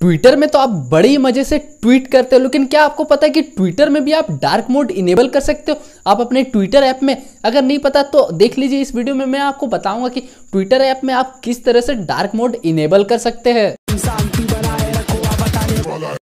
Twitter में तो आप बड़े ही मजे से ट्वीट करते हो लेकिन क्या आपको पता है कि ट्विटर में भी आप डार्क मोड इनेबल कर सकते हो आप अपने ट्विटर ऐप में अगर नहीं पता तो देख लीजिए इस वीडियो में मैं आपको बताऊंगा कि ट्विटर ऐप में आप किस तरह से डार्क मोड इनेबल कर सकते हैं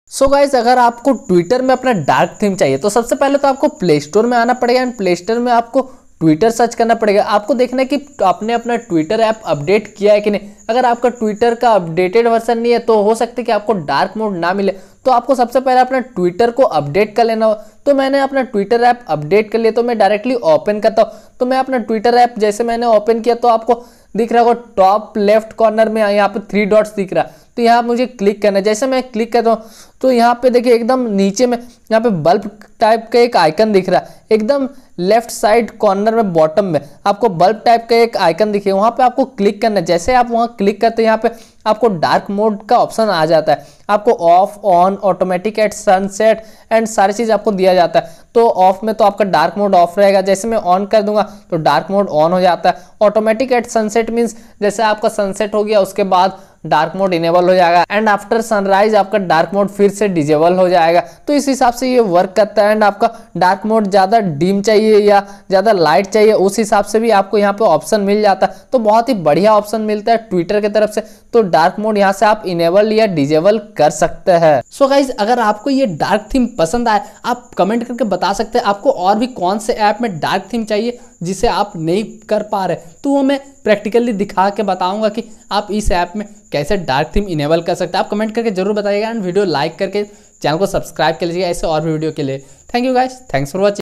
सो so गाइज अगर आपको ट्विटर में अपना डार्क थीम चाहिए तो सबसे पहले तो आपको प्ले स्टोर में आना पड़ेगा एंड प्ले स्टोर में आपको ट्विटर सर्च करना पड़ेगा आपको देखना है कि आपने अपना ट्विटर ऐप अपडेट किया है कि नहीं अगर आपका ट्विटर का अपडेटेड वर्जन नहीं है तो हो सकता है कि आपको डार्क मोड ना मिले तो आपको सबसे पहले अपना ट्विटर को अपडेट कर लेना हो तो मैंने अपना ट्विटर ऐप अपडेट कर लिया तो मैं डायरेक्टली ओपन करता हूँ तो मैं अपना ट्विटर ऐप जैसे मैंने ओपन किया तो आपको दिख रहा होगा टॉप लेफ्ट कॉर्नर में यहाँ पर थ्री डॉट्स दिख रहा तो यहाँ मुझे क्लिक करना है जैसे मैं क्लिक करता हूँ तो यहाँ पे देखिए एकदम नीचे में यहाँ पे बल्ब टाइप का एक आइकन दिख रहा है एकदम लेफ्ट साइड कॉर्नर में बॉटम में आपको बल्ब टाइप का एक आइकन दिखे वहाँ पे आपको क्लिक करना है जैसे आप वहाँ क्लिक करते हैं यहाँ पे आपको डार्क मोड का ऑप्शन आ जाता है आपको off on automatic at sunset and सारी चीज़ आपको दिया जाता है तो ऑफ में तो आपका डार्क मोड ऑफ रहेगा जैसे मैं ऑन कर दूंगा तो डार्क मोड ऑन हो जाता है ऑटोमेटिक एट सनसेट मीन्स जैसे आपका सनसेट हो गया उसके बाद डार्क मोड इनेबल हो जाएगा एंड आफ्टर सनराइज आपका डार्क मोड फिर से डिजेबल हो जाएगा तो इस हिसाब से ये वर्क करता है एंड आपका डार्क मोड ज़्यादा डीम चाहिए या ज़्यादा लाइट चाहिए उस हिसाब से भी आपको यहाँ पे ऑप्शन मिल जाता है तो बहुत ही बढ़िया ऑप्शन मिलता है ट्विटर की तरफ से तो डार्क मोड यहाँ से आप इनेबल या डिजेबल कर सकते हैं सो so गाइज अगर आपको ये डार्क थीम पसंद आए आप कमेंट करके बता सकते हैं आपको और भी कौन से ऐप में डार्क थीम चाहिए जिसे आप नहीं कर पा रहे तो वो मैं प्रैक्टिकली दिखा के बताऊंगा कि आप इस ऐप में कैसे डार्क थीम इनेबल कर सकते हैं आप कमेंट करके जरूर बताइएगा एंड वीडियो लाइक करके चैनल को सब्सक्राइब कर लीजिएगा ऐसे और भी वीडियो के लिए thank you guys thanks for watching